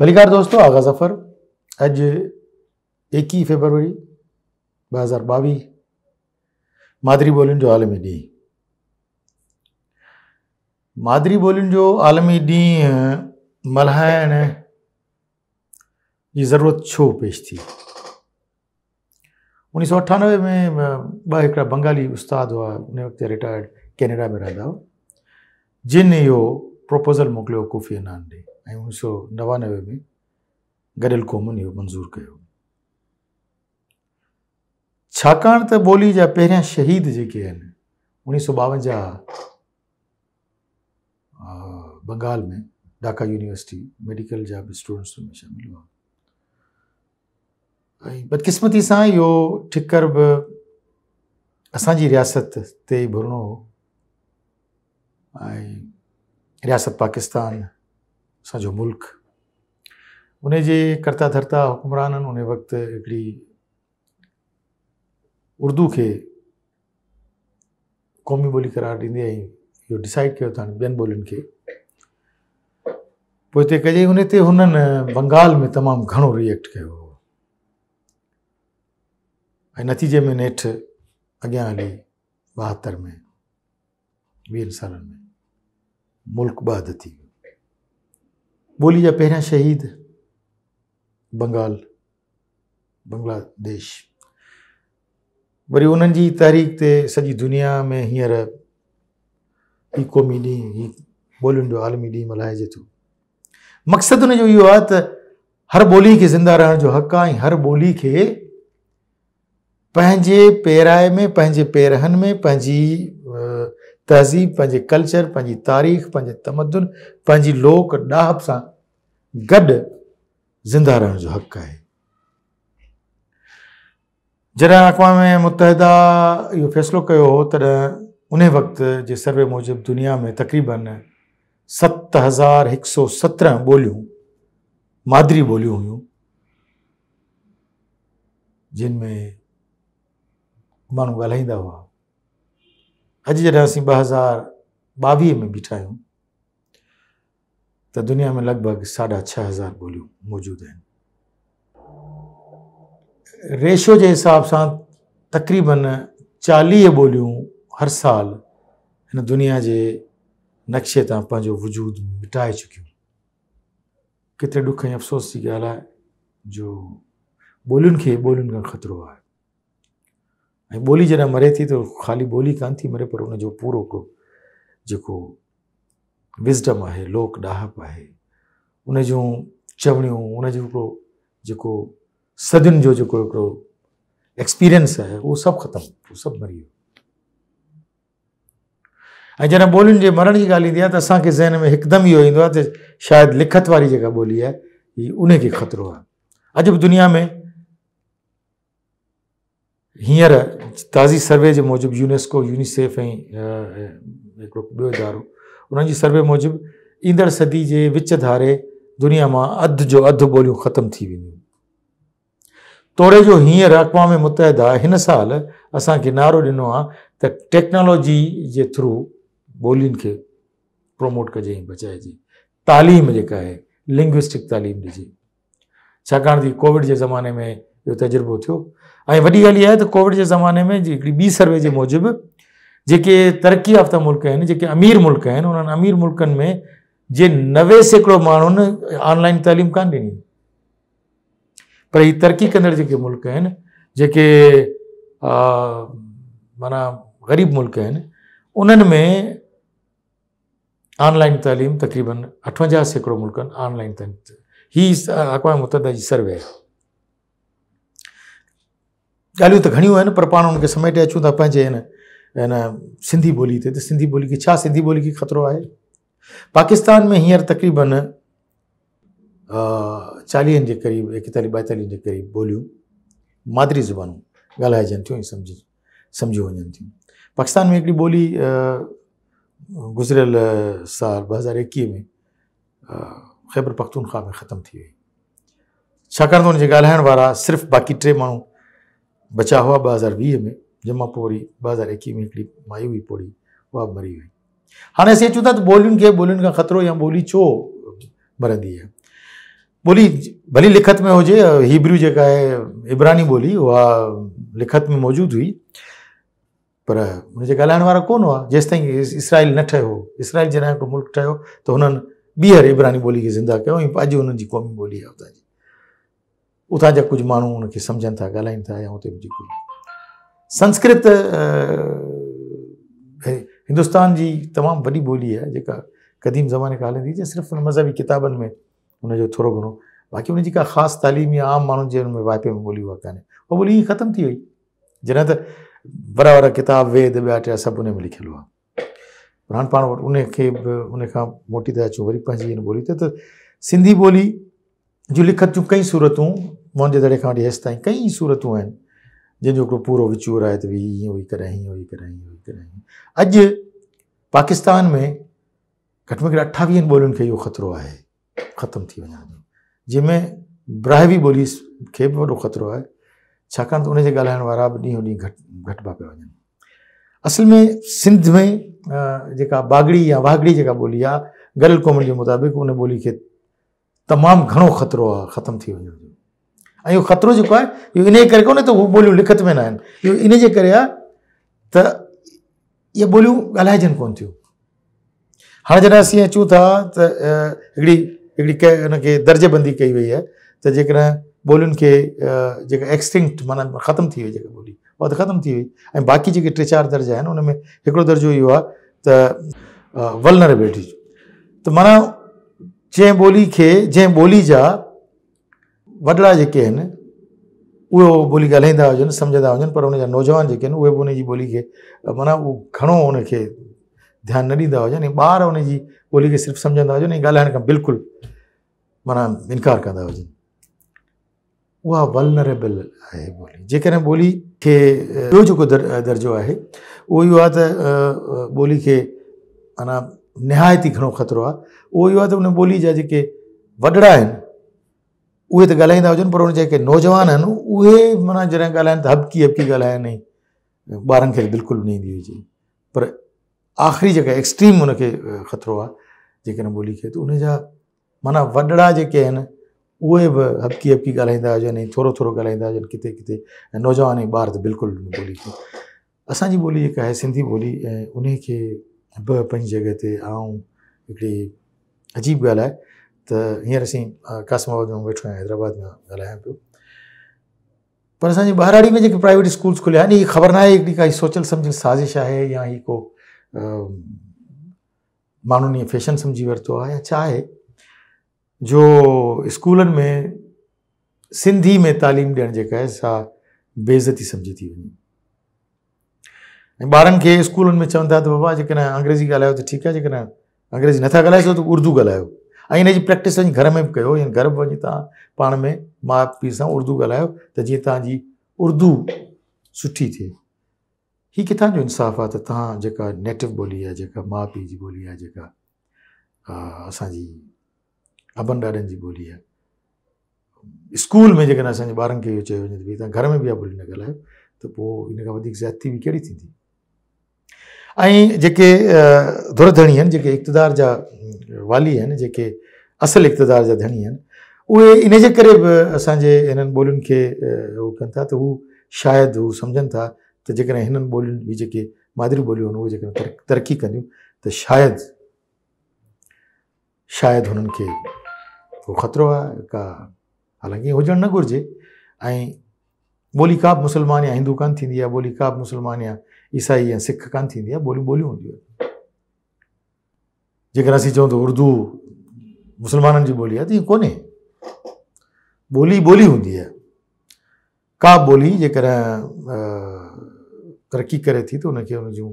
नमस्कार दोस्तों आगा जफर अज एकी फेब्रवरी ॿ हज़ार बवी मादरी ॿोलियुनि जो आलमी ॾींहुं मादरी ॿोलियुनि जो आलमी ॾींहुं मल्हाइण जी ज़रूरत छो पेश थी उणिवीह सौ अठानवे में बड़ा बंगाली उस्ताद हुआ उन वक़्तु रिटायर्ड कैनेडा में रहंदा हुआ जिन यो प्रोपोजल मोकिलियो कुफी अनान ॾे ऐं उणिवीह सौ नवानवे में गॾियल क़ौमुनि इहो मंज़ूरु कयो छाकाणि त ॿोली जा पहिरियां शहीद जेके आहिनि उणिवीह सौ ॿावंजाह बंगाल में ढाका यूनिवर्सिटी मेडिकल जा बि स्टूडेंट्स में शामिल हुआ ऐं बदकिस्मती सां इहो ठिकर बि असांजी रियासत ते ई भुरिणो हो ऐं रियासत पाकिस्तान सॼो मुल्क उनजे करता धरता हुकुमराननि उन्हें वक्त हिकिड़ी उर्दू के क़ौमी बोली करार ॾींदे ऐं इहो डिसाइड कयो अथनि ॿियनि ॿोलियुनि खे पोइ हिते कजई हुन ते हुननि बंगाल में तमाम घणो रिएक्ट कयो ऐं नतीजे में नेठ अॻियां हली ॿाहतरि में वीहनि सालनि में मुल्क बाद थी वियो बोली जा पहरा शहीद बंगाल बंग्लादेश वरी उन्हनि जी तारीख़ ते सॼी दुनिया में हींअर ई क़ौमी ॾींहुं ही ॿोलियुनि जो आलमी ॾींहुं मल्हाइजे तो मकसद हुनजो इहो आहे त हर बोली के ज़िंदा रहने जो हक़ आहे हर बोली के पंहिंजे पेराए में पंहिंजे पेरहनि में पंहिंजी तहज़ीब पंहिंजे कल्चर पंहिंजी तारीख़ पंहिंजे तमदन पंहिंजी लोक ॾाहप से गड ज़िंदा रहने जो हक़ है जॾहिं अक़वाम मुतहदा इहो फ़ैसिलो कयो हो तॾहिं उन जे सर्वे मूजिब दुनिया में तक़रीबन सत हज़ार एक सौ सत्रह ॿोलियूं मादरी ॿोलियूं हुयूं जिन में माण्हू हुआ अज जॾहिं असीं ॿ हज़ार ॿावीह में बीठा आहियूं त दुनिया में लगभग साढा छह हज़ार ॿोलियूं मौजूदु आहिनि रेशो जे हिसाब सां तक़रीबन चालीह ॿोलियूं हर साल हिन दुनिया के नक्शे तां वजूद मिटाए चुक केतिरे ॾुख अफ़सोस जी ॻाल्हि आहे जो ॿोलियुनि के ॿोलियुनि खां ख़तरो आहे ऐं ॿोली जॾहिं मरे थी तो ख़ाली बोली कान थी मरे पर उन जो पूरो को जेको विज़डम है लोक ॾाहप है उन जो चवणियूं उन जो जो जेको सदियुनि जो जेको हिकिड़ो एक्सपीरियंस है वो सब खत्म वो सब मरी वियो ऐं जॾहिं ॿोलियुनि जे मरण की गाली ईंदी तो त असांखे ज़हन में हिकदमि इहो ईंदो आहे त शायदि लिखत वारी जेका ॿोली आहे हीअ उनखे ख़तरो है अॼु बि दुनिया में हींअर ताज़ी सर्वे जे मूजिबि यूनेस्को यूनिसेफ ऐं हिकिड़ो ॿियो इदारो उन्हनि जी सर्वे मूजिबि ईंदड़ सदी जे विच धारे दुनिया मां अधु जो अधु ॿोलियूं ख़तमु थी वेंदियूं तोड़े जो हींअर अक़वामी मुतहदा हिन साल असांखे नारो ॾिनो आहे त टेक्नोलॉजी जे थ्रू ॿोलियुनि खे प्रोमोट कजे ऐं बचाइजे तालीम जेका आहे लिंग्विस्टिक तालीम ॾिजे छाकाणि त कोविड जे ज़माने में इहो तजुर्बो थियो ऐं वॾी ॻाल्हि इहा आहे त कोविड जे ज़माने में हिकिड़ी ॿी सर्वे जे मूजिबि जेके तरक़ी याफ़्ता मुल्क आहिनि जेके अमीर मुल्क आहिनि उन्हनि अमीर मुल्कनि में जे नवे सैकड़ो माण्हुनि ऑनलाइन तालीम कान ॾिनी पर ही तरक़ी कंदड़ जेके मुल्क आहिनि जेके माना ग़रीब मुल्क आहिनि उन्हनि में ऑनलाइन तालीम तक़रीबन अठवंजाहु सैकड़ो मुल्कनि ऑनलाइन तालीम ही अक़वाम मुतहदा जी सर्वे आहे ॻाल्हियूं त घणियूं आहिनि पर पा हुनखे समेटे अचूँ था सिंधी बोली ते त सिंधी बोली खे छा सिंधी ॿोली खे ख़तरो आहे पाकिस्तान में हींअर तक़रीबन चालीहनि के क़रीब एकेतालीह ॿाएतालीह के क़रीब ॿोलियूं मादरी ज़ुबानूं ॻाल्हाइजनि थियूं ऐं सम्झी सम्झियूं वञनि पाकिस्तान में एक बोली गुज़िरियल साल ॿ हज़ार एकवीह में ख़ैबर पख्तूनख़्वा में खत्म थी वही छाकाणि त हुनजे ॻाल्हाइण वारा सिर्फ़ु बाक़ी टे माण्हू बचा हुआ बजार वी में પોરી બે बजार एक्वी में माई हुई पौड़ी वह मरी हुई हाँ अस अचूं था त तो ॿोलियुनि खे ॿोलियुनि ख़तरो या बोली छो मरंदी है बोली भली लिखत में हुजे हिब्रू जेका है इब्रानी बोली वह लिखत में मौजूद हुई पर उनके ॻाल्हाइण को कोन हुआ जेसिताईं इसराइल न ठो इसराइल जॾहिं मुल्क ठो तो उन्होंने बीहर इब्रानी बोली के ज़िंदा कयो अज उन्होंने क़ौमी बोली है उतां जा कुझु माण्हू हुनखे सम्झनि था ॻाल्हाइनि था या हुते जेको संस्कृत हिंदुस्तान जी तमाम वॾी बोली है जेका क़दीम ज़माने का हलंदी जे सिर्फ़ु मज़हबी किताबनि में हुनजो थोरो घणो बाक़ी हुनजी का ख़ासि तालीम या आम माण्हुनि जे हुन में वाइपे में ॿोली उहा कान्हे उहा ॿोली ईअं ख़तमु थी वही जॾहिं त वॾा वॾा किताब वेद ॿिया टिया सभु उन में लिखियलु हुआ हाणे पाण वटि उनखे बि उनखां मोटी था अचूं वरी पंहिंजी हिन ॿोली ते त सिंधी ॿोली जो लिखत जूं कई सूरतूं मुंहिंजे दड़े खां वठी हेसि ताईं कई सूरतूं आहिनि जंहिंजो हिकिड़ो पूरो विचूर है त भई हीअं हुई कराए हीअं हुई कराए हीअं हुई कराए अॼु पाकिस्तान में घट में घट अठावीहनि बोलियों के यो ख़तरो आहे ख़तमु थी वञण जिनमें ब्राहवी बोली के भी वो ख़तरो आहे छाकाणि त उनजे ॻाल्हाइण वारा बि ॾींहों ॾींहुं घटि घटि पिया पिया में सिंध में जेका बागड़ी या वागड़ी जी बोली गरल क़ौम के मुताबिक़ उन बोली के तमामु घणो खतरो आहे ख़तमु थी वञण जो ऐं इहो ख़तरो जेको आहे इहो इन जे करे कोन्हे त उहे ॿोलियूं लिखत में न आहिनि इहो इन जे करे आहे त इहे ॿोलियूं ॻाल्हाइजनि कोन थियूं हाणे जॾहिं असीं अचूं था त हिकिड़ी हिकिड़ी कै हुनखे दर्जेबंदी कई वई आहे त जेकॾहिं ॿोलियुनि खे जेका एक्सटिंक्ट माना ख़तमु थी वई जेका ॿोली उहा त ख़तमु थी वई ऐं बाक़ी जेके टे चारि दर्जा आहिनि उनमें हिकिड़ो दर्जो इहो आहे त वलनरेबिलिटी त माना जै बोली खे जंहिं ॿोली जा वॾड़ा जेके आहिनि उहो ॿोली ॻाल्हाईंदा हुजनि सम्झंदा पर हुन नौजवान जेके आहिनि उहे बोली के माना उहो घणो हुनखे ध्यानु न ॾींदा हुजनि बार उनकी बोली के सिर्फ समझा सम्झंदा हुजनि ऐं माना इनकार कंदा हुजनि उहा वलनरेबल आहे ॿोली जेकॾहिं ॿोली खे दर दर्जो है वो इहो बोली के ॿोली माना निहायती घो ख़तरो आहे उहो इहो आहे त हुन ॿोली जा जेके पर हुन नौजवान आहिनि उहे माना जैसे ॻाल्हाइनि त हबकी हबकी ॻाल्हाइनि ऐं ॿारनि खे बिल्कुलु न पर आख़िरी जेका एक्सट्रीम हुनखे ख़तरो आहे जेकॾहिं ॿोली खे माना वॾड़ा जेके आहिनि उहे बि हबकी हबकी ॻाल्हाईंदा हुजनि ऐं थोरो थोरो ॻाल्हाईंदा किथे किथे नौजवान बार ॿार त बोली ॿोली खे असांजी ॿोली सिंधी बोली ऐं ब पंहिंजी जॻह ते ऐं हिकिड़ी अजीब ॻाल्हि आहे त हींअर असीं कासमाबाद में वेठो आहियां हैदराबाद में ॻाल्हायां पियो पर असांजी ॿाहिराड़ी में जेके प्राइवेट स्कूल्स खुलिया आहिनि इहा ख़बर न आहे हिकिड़ी काई सोचियल सम्झियल साज़िश आहे या हीअ को माण्हुनि ईअं फैशन सम्झी वरितो आहे या छा आहे जो स्कूलनि में सिंधी में तालीम ॾियणु जेका आहे सा बेज़ती सम्झी थी वञे ॿारनि खे स्कूलनि में चवनि था त बाबा जेकॾहिं अंग्रेज़ी ॻाल्हायो त ठीकु आहे जेकॾहिं अंग्रेज़ी नथा ॻाल्हाए सघो उर्दू ॻाल्हायो ऐं प्रैक्टिस वञी घर में बि कयो घर बि वञी में माँ पी सां उर्दू ॻाल्हायो त जीअं तव्हांजी उर्दू सुठी थे हि किथां जो इंसाफ़ु आहे त तव्हां जेका नेटिव ॿोली आहे जेका माउ पीउ जी ॿोली आहे जेका असांजी अबनि ॾाॾनि जी ॿोली स्कूल में जेकॾहिं असांजे घर में भी इहा बोली न ॻाल्हायो त पोइ हिन ज़्यादती बि कहिड़ी थींदी ऐं जेके दुरधणी इकतदार जेके वाली आहिनि जेके असुलु इक़्तदार जा धणी आहिनि उहे इन जे करे बि असांजे हिननि ॿोलियुनि खे उहो कनि था त हू शायदि हू सम्झनि था त जेकॾहिं हिननि ॿोलियुनि जी जेके मादरी ॿोलियूं आहिनि उहे तर तरक़ी कंदियूं त शायदि शायदि हुननि ख़तरो आहे का हालांकि हुजणु न घुरिजे बोली का बि मुस्लमान या हिंदू कान थींदी आहे का मुसलमान या ईसाई या सिख कान थींदी आहे ॿोलियूं ॿोलियूं हूंदियूं आहिनि जेकर असीं चऊं त तो उर्दू मुस्लमाननि जी ॿोली आहे त ईअं कोन्हे ॿोली ॿोली हूंदी आहे का ॿोली जेकॾहिं तरक़ी करे थी त तो उनखे हुन जूं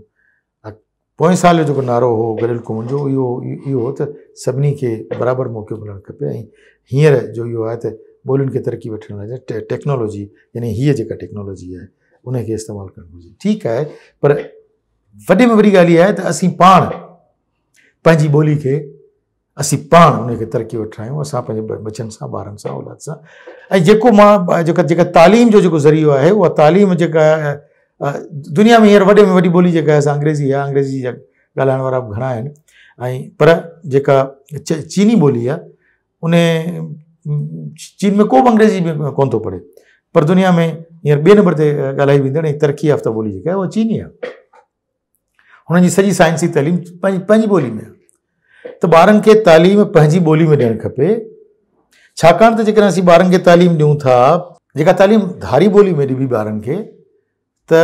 पोएं साल जो जेको नारो हो गरियल क़ौम जो इहो इहो हो त सभिनी खे बराबरि मौक़ो मिलणु खपे ऐं हींअर जो इहो आहे त ॿोलियुनि खे तरक़ी वठण लाइ टेक्नोलॉजी यानी हीअ जेका टेक्नोलॉजी आहे उनके इस्तेमाल कर घुरिजे ठीकु आहे पर वे में वही ॻाल्हि है आहे त तो असीं पाण पंहिंजी ॿोली खे असीं पाण हुनखे तरक़ी वठा आहियूं असां पंहिंजे औलाद से ऐं तालीम जो ज़रियो है वह तालीम जेका दुनिया में हींअर वे में वॾी बोली जेका अंग्रेज़ी आहे अंग्रेज़ी जा ॻाल्हाइण पर जेका चीनी ॿोली आहे उन चीन में को भी अंग्रेज़ी में कोन्ह पढ़े पर दुनिया में हींअर ॿिए नंबर ते ॻाल्हाई वेंदड़ ऐं तरक़ी याफ़्ता ॿोली जेका आहे उहा चीनी आहे हुननि जी सॼी साइंसी तालीम पंहिंजी पंहिंजी ॿोली में आहे त ॿारनि खे तालीम पंहिंजी ॿोली में ॾियणु खपे छाकाणि त जेकॾहिं असीं ॿारनि खे तालीम ॾियूं था जेका तालीम धारी ॿोली में ॾिबी ॿारनि खे त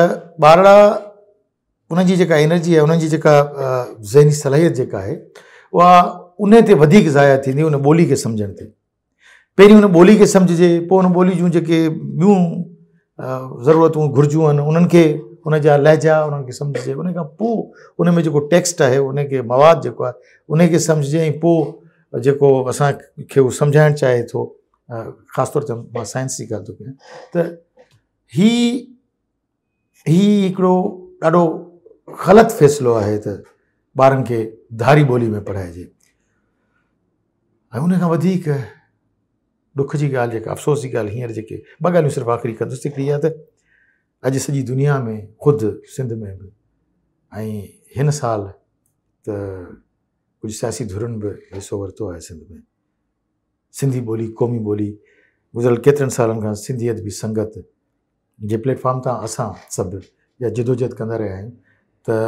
ॿार उन्हनि जी जेका एनर्जी आहे उन्हनि जी जेका ज़हनी सलाहियत जेका आहे उहा उन ते वधीक ज़ाया थींदी उन ॿोली खे सम्झण ते पहिरीं हुन ॿोली खे सम्झिजे पोइ हुन ॿोली जूं जेके ॿियूं ज़रूरत हूँ आहिनि उन्हनि खे उन जा लहजा उन्हनि खे सम्झिजे उन खां पोइ उन में जेको टेक्स्ट आहे उनखे मवाद जेको आहे उनखे सम्झिजे पोइ जेको असांखे उहो सम्झाइणु चाहे थो ख़ासि तौर ते मां साइंस जी ॻाल्हि थो कयां त ही ही हिकिड़ो ॾाढो ग़लति फ़ैसिलो आहे त ॿारनि खे धारी ॿोली में पढ़ाइजे ऐं उनखां वधीक दुख की ॻाल्हि अफ़सोस की ॻाल्हि हींअर जेके ॿ ॻाल्हियूं आख़िरी कंदुसि हिकिड़ी आहे त अॼु दुनिया में खुद सिंध में भी ऐं साल त कुझु सियासी धुरन भी हिसो वरितो है सिंध में सिंधी बोली क़ौमी बोली गुज़िरियल केतर साल सिंधियत भी संगत जे प्लेटफॉर्म तां असां सभु या जिदोजहद कंदा रहा त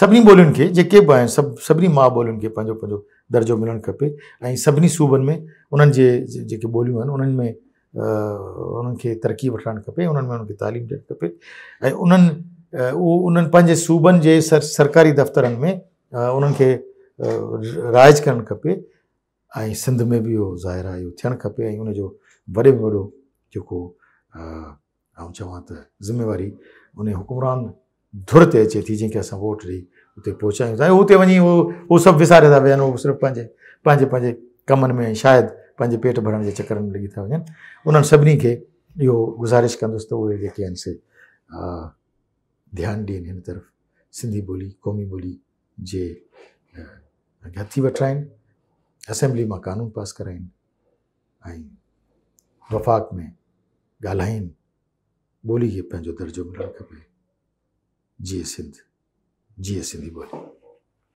सभी ॿोलियुनि के जेके बि आहिनि सभु सभिनी माउ ॿोलियुनि खे पंहिंजो पंहिंजो दर्जो मिलणु खपे ऐं सभिनी सूबनि में उन्हनि जे जेके ॿोलियूं आहिनि उन्हनि में उन्हनि खे तरक़ी वठणु खपे उन्हनि में उन्हनि खे तालीम ॾियणु खपे ऐं उन्हनि उहो उन्हनि पंहिंजे सूबनि जे सर सरकारी दफ़्तरनि में उन्हनि खे राइज करणु खपे ऐं सिंध में बि इहो ज़ाहिर आहे इहो थियणु खपे ऐं उनजो वॾे में वॾो जेको आउं चवां त ज़िम्मेवारी उन हुकुमरान ದುರತೆ ಚೇತಿ खे असां वोट ॾेई उते पहुचायूं था तो ऐं उते वञी उहो उहो सभु विसारे था वेहन वो सिर्फ़ पंहिंजे पंहिंजे पंहिंजे कमनि में शायद पंहिंजे पेट भरण के चक्कर में लगी था वञनि उन्हनि सभिनी खे इहो गुज़ारिश कंदुसि त उहे से ध्यानु ॾियनि हिन तरफ़ सिंधी बोली क़ौमी बोली जे हथी वन असेंबली में कानून पास कराइनि ऐं वफ़ाक़ में ॻाल्हाइनि बोली खे पंहिंजो दर्जो मिलणु खपे जय सिंध जी सिद्धि बोले